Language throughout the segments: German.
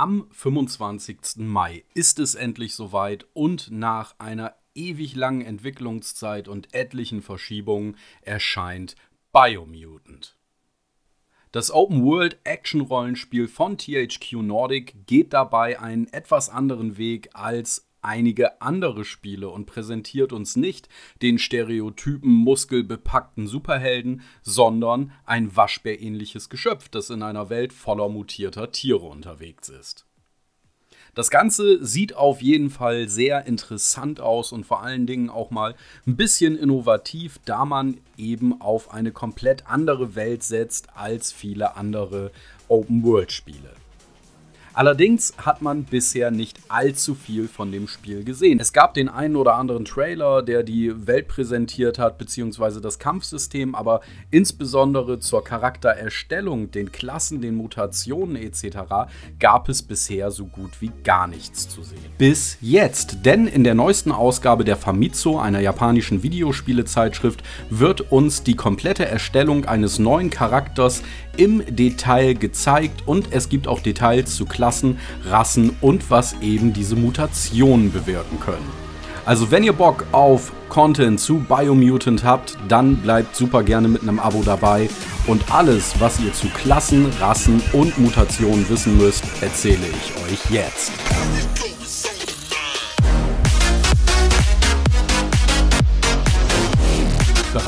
Am 25. Mai ist es endlich soweit und nach einer ewig langen Entwicklungszeit und etlichen Verschiebungen erscheint Biomutant. Das Open-World-Action-Rollenspiel von THQ Nordic geht dabei einen etwas anderen Weg als einige andere Spiele und präsentiert uns nicht den stereotypen muskelbepackten Superhelden, sondern ein waschbärähnliches Geschöpf, das in einer Welt voller mutierter Tiere unterwegs ist. Das Ganze sieht auf jeden Fall sehr interessant aus und vor allen Dingen auch mal ein bisschen innovativ, da man eben auf eine komplett andere Welt setzt als viele andere Open-World-Spiele. Allerdings hat man bisher nicht allzu viel von dem Spiel gesehen. Es gab den einen oder anderen Trailer, der die Welt präsentiert hat, beziehungsweise das Kampfsystem, aber insbesondere zur Charaktererstellung, den Klassen, den Mutationen etc. gab es bisher so gut wie gar nichts zu sehen. Bis jetzt, denn in der neuesten Ausgabe der Famitsu, einer japanischen Videospielezeitschrift, wird uns die komplette Erstellung eines neuen Charakters im Detail gezeigt und es gibt auch Details zu Klassen Klassen, Rassen und was eben diese Mutationen bewirken können. Also wenn ihr Bock auf Content zu Biomutant habt, dann bleibt super gerne mit einem Abo dabei und alles, was ihr zu Klassen, Rassen und Mutationen wissen müsst, erzähle ich euch jetzt.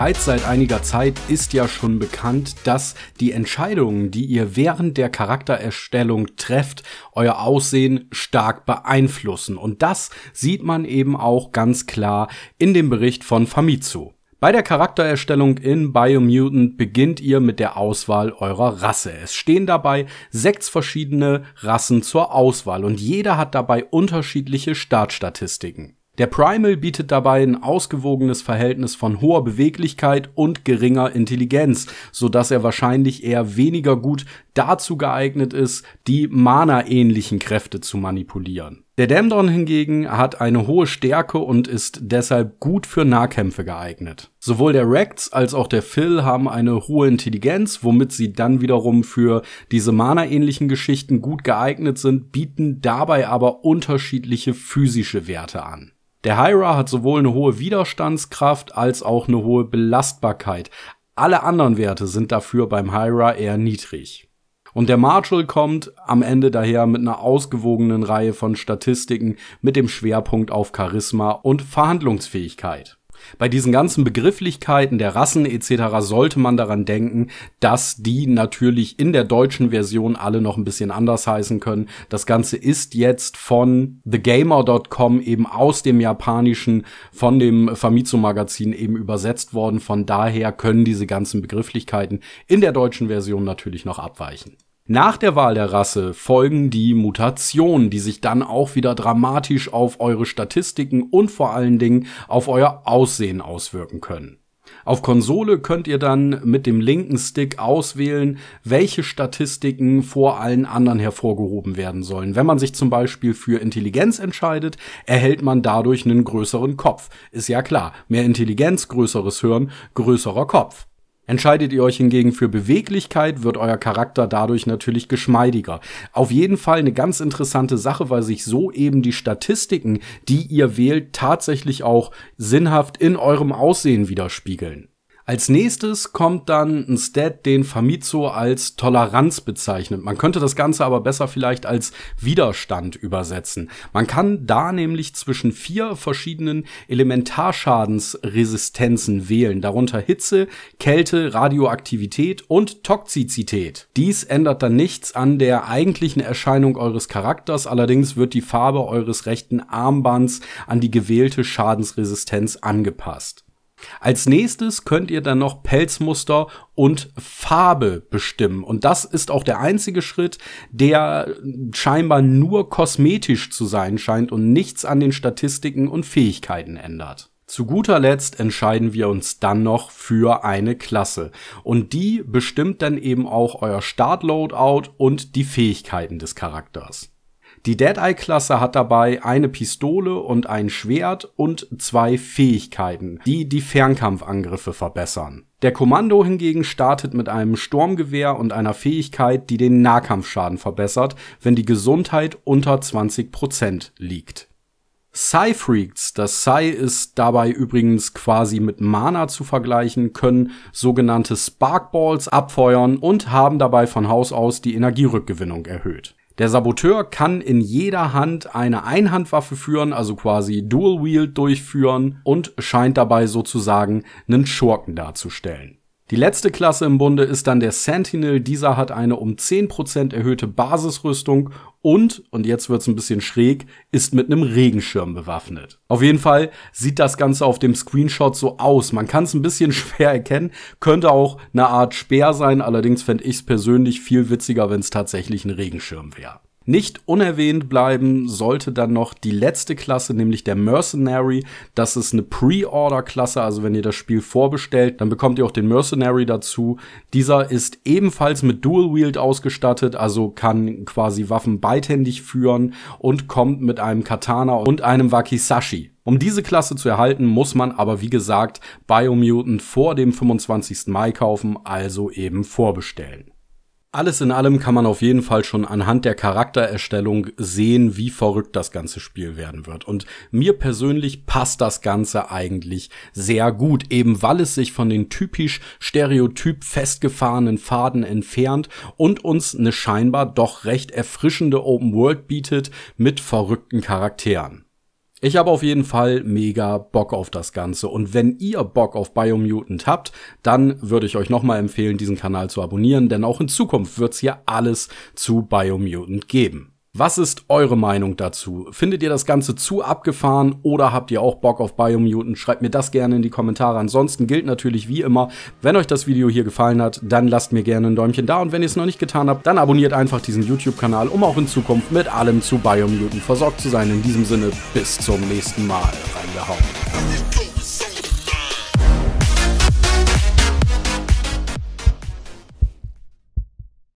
bereits seit einiger Zeit ist ja schon bekannt, dass die Entscheidungen, die ihr während der Charaktererstellung trefft, euer Aussehen stark beeinflussen. Und das sieht man eben auch ganz klar in dem Bericht von Famitsu. Bei der Charaktererstellung in Biomutant beginnt ihr mit der Auswahl eurer Rasse. Es stehen dabei sechs verschiedene Rassen zur Auswahl und jeder hat dabei unterschiedliche Startstatistiken. Der Primal bietet dabei ein ausgewogenes Verhältnis von hoher Beweglichkeit und geringer Intelligenz, so dass er wahrscheinlich eher weniger gut dazu geeignet ist, die Mana-ähnlichen Kräfte zu manipulieren der Demdon hingegen hat eine hohe Stärke und ist deshalb gut für Nahkämpfe geeignet. Sowohl der Rex als auch der Phil haben eine hohe Intelligenz, womit sie dann wiederum für diese Mana-ähnlichen Geschichten gut geeignet sind, bieten dabei aber unterschiedliche physische Werte an. Der Hyra hat sowohl eine hohe Widerstandskraft als auch eine hohe Belastbarkeit. Alle anderen Werte sind dafür beim Hyra eher niedrig. Und der Marshall kommt am Ende daher mit einer ausgewogenen Reihe von Statistiken mit dem Schwerpunkt auf Charisma und Verhandlungsfähigkeit. Bei diesen ganzen Begrifflichkeiten der Rassen etc. sollte man daran denken, dass die natürlich in der deutschen Version alle noch ein bisschen anders heißen können. Das Ganze ist jetzt von TheGamer.com eben aus dem Japanischen von dem Famitsu-Magazin eben übersetzt worden. Von daher können diese ganzen Begrifflichkeiten in der deutschen Version natürlich noch abweichen. Nach der Wahl der Rasse folgen die Mutationen, die sich dann auch wieder dramatisch auf eure Statistiken und vor allen Dingen auf euer Aussehen auswirken können. Auf Konsole könnt ihr dann mit dem linken Stick auswählen, welche Statistiken vor allen anderen hervorgehoben werden sollen. Wenn man sich zum Beispiel für Intelligenz entscheidet, erhält man dadurch einen größeren Kopf. Ist ja klar, mehr Intelligenz, größeres Hirn, größerer Kopf. Entscheidet ihr euch hingegen für Beweglichkeit, wird euer Charakter dadurch natürlich geschmeidiger. Auf jeden Fall eine ganz interessante Sache, weil sich so eben die Statistiken, die ihr wählt, tatsächlich auch sinnhaft in eurem Aussehen widerspiegeln. Als nächstes kommt dann ein Stat, den Famitsu als Toleranz bezeichnet. Man könnte das Ganze aber besser vielleicht als Widerstand übersetzen. Man kann da nämlich zwischen vier verschiedenen Elementarschadensresistenzen wählen, darunter Hitze, Kälte, Radioaktivität und Toxizität. Dies ändert dann nichts an der eigentlichen Erscheinung eures Charakters, allerdings wird die Farbe eures rechten Armbands an die gewählte Schadensresistenz angepasst. Als nächstes könnt ihr dann noch Pelzmuster und Farbe bestimmen. Und das ist auch der einzige Schritt, der scheinbar nur kosmetisch zu sein scheint und nichts an den Statistiken und Fähigkeiten ändert. Zu guter Letzt entscheiden wir uns dann noch für eine Klasse. Und die bestimmt dann eben auch euer Startloadout und die Fähigkeiten des Charakters. Die Deadeye-Klasse hat dabei eine Pistole und ein Schwert und zwei Fähigkeiten, die die Fernkampfangriffe verbessern. Der Kommando hingegen startet mit einem Sturmgewehr und einer Fähigkeit, die den Nahkampfschaden verbessert, wenn die Gesundheit unter 20% liegt. Psy-Freaks, das Psy ist dabei übrigens quasi mit Mana zu vergleichen, können sogenannte Sparkballs abfeuern und haben dabei von Haus aus die Energierückgewinnung erhöht. Der Saboteur kann in jeder Hand eine Einhandwaffe führen, also quasi Dual Wield durchführen und scheint dabei sozusagen einen Schurken darzustellen. Die letzte Klasse im Bunde ist dann der Sentinel. Dieser hat eine um 10% erhöhte Basisrüstung und, und jetzt wird's ein bisschen schräg, ist mit einem Regenschirm bewaffnet. Auf jeden Fall sieht das Ganze auf dem Screenshot so aus. Man kann es ein bisschen schwer erkennen, könnte auch eine Art Speer sein, allerdings fände ich es persönlich viel witziger, wenn es tatsächlich ein Regenschirm wäre. Nicht unerwähnt bleiben sollte dann noch die letzte Klasse, nämlich der Mercenary. Das ist eine Pre-Order-Klasse, also wenn ihr das Spiel vorbestellt, dann bekommt ihr auch den Mercenary dazu. Dieser ist ebenfalls mit Dual Wield ausgestattet, also kann quasi Waffen beidhändig führen und kommt mit einem Katana und einem Wakisashi. Um diese Klasse zu erhalten, muss man aber wie gesagt Biomutant vor dem 25. Mai kaufen, also eben vorbestellen. Alles in allem kann man auf jeden Fall schon anhand der Charaktererstellung sehen, wie verrückt das ganze Spiel werden wird. Und mir persönlich passt das Ganze eigentlich sehr gut, eben weil es sich von den typisch stereotyp festgefahrenen Faden entfernt und uns eine scheinbar doch recht erfrischende Open World bietet mit verrückten Charakteren. Ich habe auf jeden Fall mega Bock auf das Ganze und wenn ihr Bock auf Biomutant habt, dann würde ich euch nochmal empfehlen, diesen Kanal zu abonnieren, denn auch in Zukunft wird's hier alles zu Biomutant geben. Was ist eure Meinung dazu? Findet ihr das Ganze zu abgefahren oder habt ihr auch Bock auf Biomutant? Schreibt mir das gerne in die Kommentare. Ansonsten gilt natürlich wie immer, wenn euch das Video hier gefallen hat, dann lasst mir gerne ein Däumchen da und wenn ihr es noch nicht getan habt, dann abonniert einfach diesen YouTube-Kanal, um auch in Zukunft mit allem zu Biomutant versorgt zu sein. In diesem Sinne, bis zum nächsten Mal. Reingehauen.